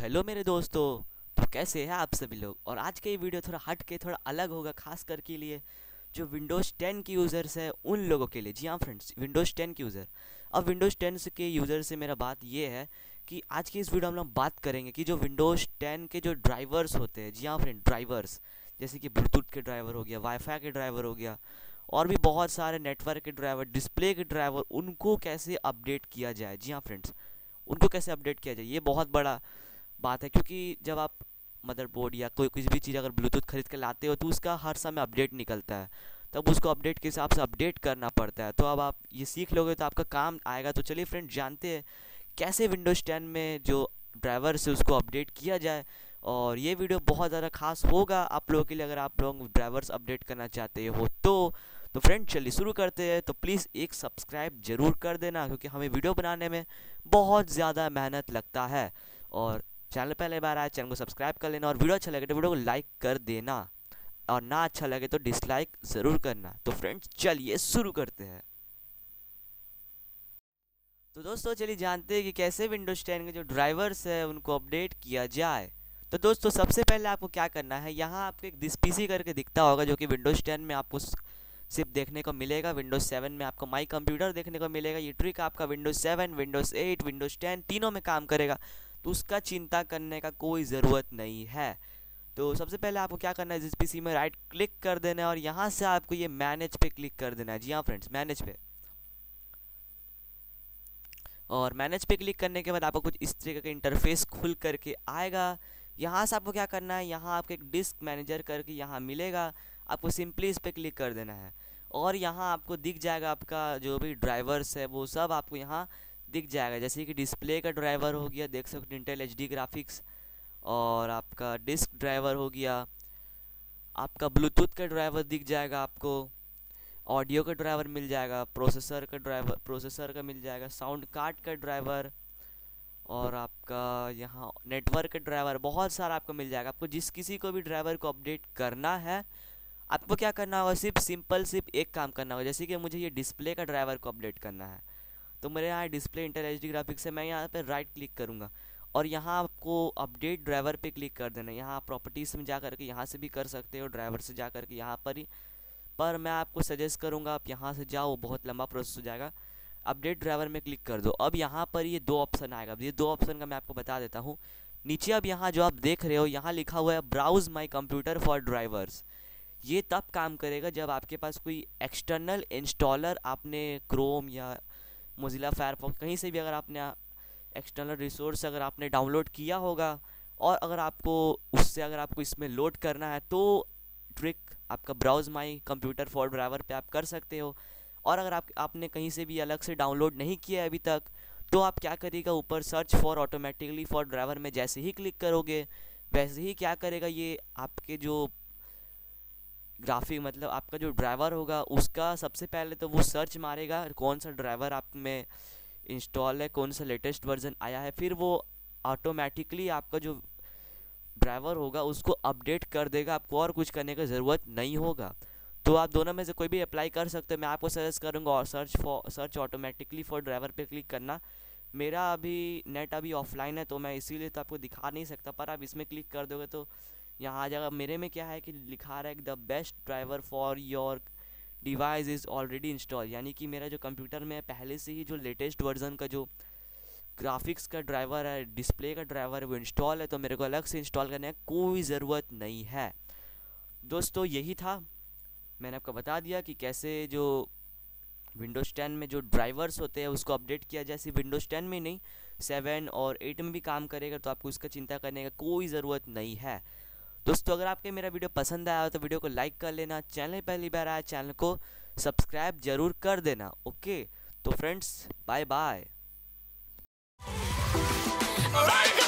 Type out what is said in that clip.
hello मेरे दोस्तों तो कैसे हैं आप सभी लोग और आज का ये वीडियो थोड़ा हट के थोड़ा अलग होगा खास कर के लिए जो विंडोज़ 10 के यूज़र्स हैं उन लोगों के लिए जी हाँ फ्रेंड्स विंडोज़ 10 के यूज़र अब विंडोज़ 10 के यूज़र से मेरा बात ये है कि आज की इस वीडियो में हम बात करेंगे कि जो विंडोज़ टेन के जो ड्राइवर्स होते हैं जी हाँ फ्रेंड ड्राइवर्स जैसे कि ब्लूटूथ के ड्राइवर हो गया वाईफाई के ड्राइवर हो गया और भी बहुत सारे नेटवर्क के ड्राइवर डिस्प्ले के ड्राइवर उनको कैसे अपडेट किया जाए जी हाँ फ्रेंड्स उनको कैसे अपडेट किया जाए ये बहुत बड़ा बात है क्योंकि जब आप मदरबोर्ड या कोई किसी भी चीज़ अगर ब्लूटूथ खरीद कर लाते हो तो उसका हर समय अपडेट निकलता है तब उसको अपडेट के हिसाब से अपडेट करना पड़ता है तो अब आप ये सीख लोगे तो आपका काम आएगा तो चलिए फ्रेंड जानते हैं कैसे विंडोज़ टेन में जो ड्राइवर से उसको अपडेट किया जाए और ये वीडियो बहुत ज़्यादा खास होगा आप लोगों के लिए अगर आप लोग ड्राइवर्स अपडेट करना चाहते हो तो तो फ्रेंड चलिए शुरू करते हैं तो प्लीज़ एक सब्सक्राइब ज़रूर कर देना क्योंकि हमें वीडियो बनाने में बहुत ज़्यादा मेहनत लगता है और चैनल पहले बार आए चैनल को सब्सक्राइब कर लेना और वीडियो अच्छा लगे तो वीडियो को लाइक कर देना और ना अच्छा लगे तो डिसलाइक ज़रूर करना तो फ्रेंड्स चलिए शुरू करते हैं तो दोस्तों चलिए जानते हैं कि कैसे विंडोज टेन के जो ड्राइवर्स है उनको अपडेट किया जाए तो दोस्तों सबसे पहले आपको क्या करना है यहाँ आपको एक दिस करके दिखता होगा जो कि विंडोज़ टेन में आपको सिर्फ देखने को मिलेगा विंडोज़ सेवन में आपको माई कंप्यूटर देखने को मिलेगा ये ट्रिक आपका Windows seven Windows eight Windows ten तीनों में काम करेगा तो उसका चिंता करने का कोई ज़रूरत नहीं है तो सबसे पहले आपको क्या करना है जिस पीसी में राइट क्लिक कर देना है और यहाँ से आपको ये मैनेज पे क्लिक कर देना है जी हाँ फ्रेंड्स मैनेज पे और मैनेज पे क्लिक करने के बाद आपको कुछ इस तरीके का इंटरफेस खुल करके आएगा यहाँ से आपको क्या करना है यहाँ आपको एक डिस्क मैनेजर करके यहाँ मिलेगा आपको सिंपली इस पर क्लिक कर देना है और यहाँ आपको दिख जाएगा आपका जो भी ड्राइवर्स है वो सब आपको यहाँ दिख जाएगा जैसे कि डिस्प्ले का ड्राइवर हो गया देख सकते इंटेल एच ग्राफिक्स और आपका डिस्क ड्राइवर हो गया आपका ब्लूटूथ का ड्राइवर दिख जाएगा आपको ऑडियो का ड्राइवर मिल जाएगा प्रोसेसर का ड्राइवर प्रोसेसर का मिल जाएगा साउंड कार्ड का ड्राइवर और आपका यहाँ नेटवर्क का ड्राइवर बहुत सारा आपको मिल जाएगा आपको जिस किसी को भी ड्राइवर को अपडेट करना है आपको क्या करना होगा सिर्फ सिंपल सिर्फ एक काम करना होगा जैसे कि मुझे ये डिस्प्ले का ड्राइवर को अपडेट करना है तो मेरे यहाँ डिस्प्ले इंटर एच ग्राफिक्स है मैं यहाँ पर राइट क्लिक करूँगा और यहाँ आपको अपडेट ड्राइवर पे क्लिक कर देना यहाँ आप प्रॉपर्टीज़ में जा करके यहाँ से भी कर सकते हो ड्राइवर से जा करके यहाँ पर ही पर मैं आपको सजेस्ट करूँगा आप यहाँ से जाओ बहुत लंबा प्रोसेस हो जाएगा अपडेट ड्राइवर में क्लिक कर दो अब यहाँ पर ये दो ऑप्शन आएगा ये दो ऑप्शन का मैं आपको बता देता हूँ नीचे अब यहाँ जो आप देख रहे हो यहाँ लिखा हुआ है browse my computer for drivers ये तब काम करेगा जब आपके पास कोई एक्सटर्नल इंस्टॉलर आपने क्रोम या मोज़िला फायरफॉक्स कहीं से भी अगर आपने एक्सटर्नल रिसोर्स अगर आपने डाउनलोड किया होगा और अगर आपको उससे अगर आपको इसमें लोड करना है तो ट्रिक आपका browse my computer for driver पे आप कर सकते हो और अगर आप आपने कहीं से भी अलग से डाउनलोड नहीं किया है अभी तक तो आप क्या करिएगा ऊपर search for automatically for driver में जैसे ही क्लिक करोगे वैसे ही क्या करेगा ये आपके जो ग्राफिक मतलब आपका जो ड्राइवर होगा उसका सबसे पहले तो वो सर्च मारेगा कौन सा ड्राइवर आप में इंस्टॉल है कौन सा लेटेस्ट वर्जन आया है फिर वो ऑटोमेटिकली आपका जो ड्राइवर होगा उसको अपडेट कर देगा आपको और कुछ करने की ज़रूरत नहीं होगा तो आप दोनों में से कोई भी अप्लाई कर सकते हो मैं आपको सजेस्ट करूँगा और search for search automatically for driver पे क्लिक करना मेरा अभी नेट अभी ऑफलाइन है तो मैं इसीलिए तो आपको दिखा नहीं सकता पर आप इसमें क्लिक कर दोगे तो यहाँ आ जाएगा मेरे में क्या है कि लिखा रहा है the best driver for your device is already install यानी कि मेरा जो कंप्यूटर में पहले से ही जो लेटेस्ट वर्जन का जो ग्राफिक्स का ड्राइवर है डिस्प्ले का ड्राइवर है वो इंस्टॉल है तो मेरे को अलग से इंस्टॉल करने की कोई ज़रूरत नहीं है दोस्तों यही था मैंने आपको बता दिया कि कैसे जो विंडोज़ टेन में जो ड्राइवर्स होते हैं उसको अपडेट किया जाए सिर्फ विंडोज़ टेन में नहीं सेवन और एट में भी काम करेगा तो आपको उसका चिंता करने का कोई ज़रूरत नहीं है दोस्तों अगर आपके मेरा वीडियो पसंद आया हो तो वीडियो को लाइक कर लेना चैनल पहली बार आया चैनल को सब्सक्राइब जरूर कर देना ओके तो फ्रेंड्स बाय बाय